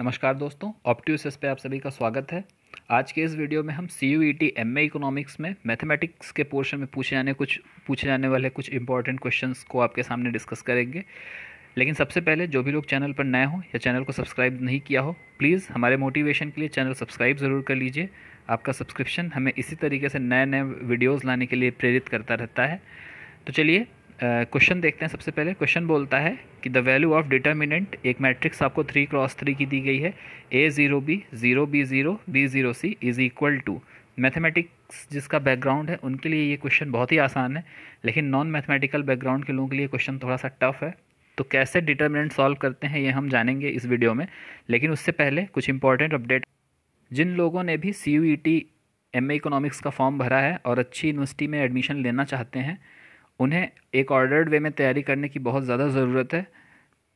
नमस्कार दोस्तों ऑप्टिवसेस पे आप सभी का स्वागत है आज के इस वीडियो में हम C U E T M A economics में मैथमेटिक्स के पोर्शन में पूछे जाने कुछ पूछे जाने वाले कुछ इंपॉर्टेंट क्वेश्चन को आपके सामने डिस्कस करेंगे लेकिन सबसे पहले जो भी लोग चैनल पर नए हों या चैनल को सब्सक्राइब नहीं किया हो प्लीज़ हमारे मोटिवेशन के लिए चैनल सब्सक्राइब ज़रूर कर लीजिए आपका सब्सक्रिप्शन हमें इसी तरीके से नए नए वीडियोज़ लाने के लिए प्रेरित करता रहता है तो चलिए क्वेश्चन देखते हैं सबसे पहले क्वेश्चन बोलता है कि द वैल्यू ऑफ डिटर्मिनेंट एक मैट्रिक्स आपको थ्री क्रॉस थ्री की दी गई है a zero b zero b zero b zero c is equal to mathematics जिसका बैकग्राउंड है उनके लिए ये क्वेश्चन बहुत ही आसान है लेकिन नॉन मैथमेटिकल बैकग्राउंड के लोगों के लिए क्वेश्चन थोड़ा सा टफ है तो कैसे डिटर्मिनेंट सॉल्व करते हैं ये हम जानेंगे इस वीडियो में लेकिन उससे पहले कुछ इंपॉर्टेंट अपडेट जिन लोगों ने भी C U E T M A economics का फॉर्म भरा है और अच्छी यूनिवर्सिटी में एडमिशन लेना चाहते हैं उन्हें एक ऑर्डर्ड वे में तैयारी करने की बहुत ज़्यादा ज़रूरत है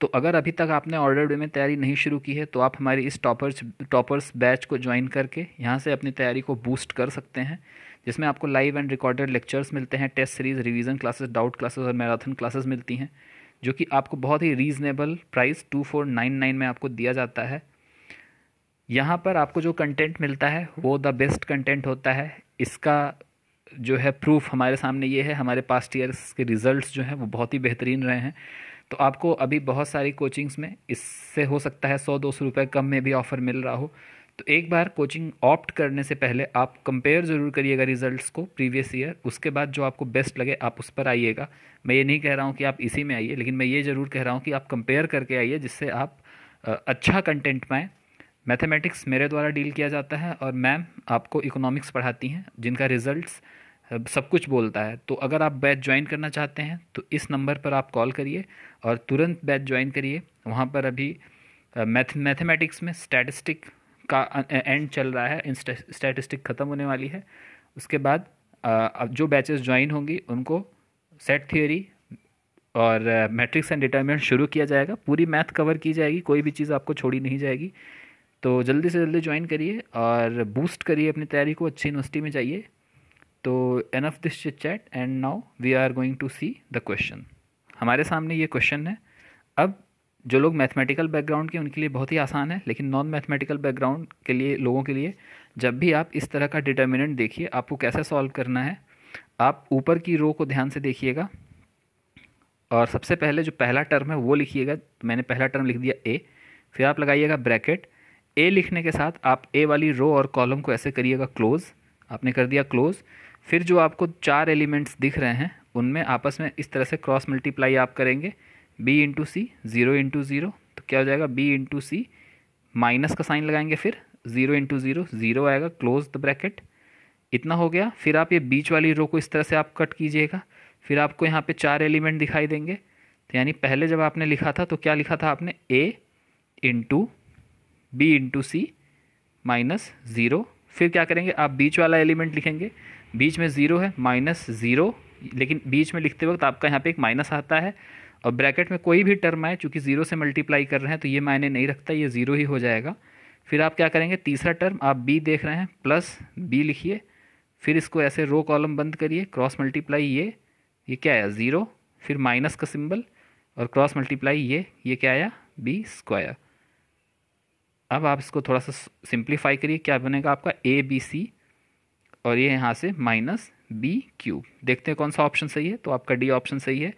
तो अगर अभी तक आपने ऑर्डर्ड वे में तैयारी नहीं शुरू की है तो आप हमारी इस टॉपर्स टॉपर्स बैच को ज्वाइन करके यहाँ से अपनी तैयारी को बूस्ट कर सकते हैं जिसमें आपको लाइव एंड रिकॉर्डेड लेक्चर्स मिलते हैं test series revision classes doubt classes और मैराथन क्लासेस मिलती हैं जो कि आपको बहुत ही reasonable price two four nine nine में आपको दिया जाता है यहाँ पर आपको जो कंटेंट मिलता है वो द बेस्ट कंटेंट होता है इसका जो है प्रूफ हमारे सामने ये है हमारे पास्ट ईयर्स के रिज़ल्ट्स जो हैं वो बहुत ही बेहतरीन रहे हैं तो आपको अभी बहुत सारी कोचिंग्स में इससे हो सकता है सौ दो सौ रुपये कम में भी ऑफ़र मिल रहा हो तो एक बार कोचिंग ऑप्ट करने से पहले आप कंपेयर ज़रूर करिएगा रिजल्ट्स को प्रीवियस ईयर उसके बाद जो आपको बेस्ट लगे आप उस पर आइएगा मैं ये नहीं कह रहा हूँ कि आप इसी में आइए लेकिन मैं ये ज़रूर कह रहा हूँ कि आप कंपेयर करके आइए जिससे आप अच्छा कंटेंट पाएँ मैथमेटिक्स मेरे द्वारा डील किया जाता है और मैम आपको इकोनॉमिक्स पढ़ाती हैं जिनका रिजल्ट्स सब कुछ बोलता है तो अगर आप बैच ज्वाइन करना चाहते हैं तो इस नंबर पर आप कॉल करिए और तुरंत बैच ज्वाइन करिए वहाँ पर अभी मैथ मैथमेटिक्स में स्टैटिस्टिक का एंड चल रहा है स्टैटिस्टिक ख़त्म होने वाली है उसके बाद अब जो बैचेस ज्वाइन होंगी उनको सेट थियोरी और मैट्रिक्स एंड डिटर्मिनेंट शुरू किया जाएगा पूरी मैथ कवर की जाएगी कोई भी चीज़ आपको छोड़ी नहीं जाएगी तो जल्दी से जल्दी ज्वाइन करिए और बूस्ट करिए अपनी तैयारी को अच्छी यूनिवर्सिटी में जाइए तो end of this chat and now we are going to see the question हमारे सामने ये क्वेश्चन है अब जो लोग मैथमेटिकल बैकग्राउंड के उनके लिए बहुत ही आसान है लेकिन नॉन मैथमेटिकल बैकग्राउंड के लिए लोगों के लिए जब भी आप इस तरह का डिटर्मिनेंट देखिए आपको कैसे सॉल्व करना है आप ऊपर की रो को ध्यान से देखिएगा और सबसे पहले जो पहला टर्म है वो लिखिएगा मैंने पहला टर्म लिख दिया ए फिर आप लगाइएगा ब्रैकेट ए लिखने के साथ आप ए वाली रो और कॉलम को ऐसे करिएगा क्लोज़ आपने कर दिया क्लोज़ फिर जो आपको चार एलिमेंट्स दिख रहे हैं उनमें आपस में इस तरह से क्रॉस मल्टीप्लाई आप करेंगे B into C zero into zero तो क्या हो जाएगा बी इंटू सी माइनस का साइन लगाएंगे फिर ज़ीरो इंटू ज़ीरो ज़ीरो आएगा क्लोज द ब्रैकेट इतना हो गया फिर आप ये बीच वाली रो को इस तरह से आप कट कीजिएगा फिर आपको यहाँ पे चार एलिमेंट दिखाई देंगे तो यानी पहले जब आपने लिखा था तो क्या लिखा था आपने A into B into C minus zero फिर क्या करेंगे आप बीच वाला एलिमेंट लिखेंगे बीच में ज़ीरो है माइनस ज़ीरो लेकिन बीच में लिखते वक्त आपका यहाँ पे एक माइनस आता है और ब्रैकेट में कोई भी टर्म आए चूँकि ज़ीरो से मल्टीप्लाई कर रहे हैं तो ये मायने नहीं रखता ये ज़ीरो ही हो जाएगा फिर आप क्या करेंगे तीसरा टर्म आप बी देख रहे हैं प्लस बी लिखिए फिर इसको ऐसे रो कॉलम बंद करिए क्रॉस मल्टीप्लाई ये ये क्या आया ज़ीरो फिर माइनस का सिंबल और क्रॉस मल्टीप्लाई ये ये क्या आया बी स्क्वायर अब आप इसको थोड़ा सा सिंप्लीफाई करिए क्या बनेगा आपका ए बी सी और ये यहाँ से माइनस बी क्यूब देखते हैं कौन सा ऑप्शन सही है तो आपका डी ऑप्शन सही है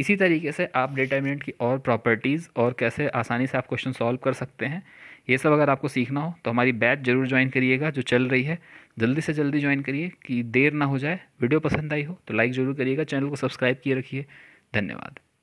इसी तरीके से आप डिटर्मिनेंट की और प्रॉपर्टीज़ और कैसे आसानी से आप क्वेश्चन सॉल्व कर सकते हैं ये सब अगर आपको सीखना हो तो हमारी बैच जरूर ज्वाइन करिएगा जो चल रही है जल्दी से जल्दी ज्वाइन करिए कि देर ना हो जाए वीडियो पसंद आई हो तो लाइक ज़रूर करिएगा चैनल को सब्सक्राइब किए रखिए धन्यवाद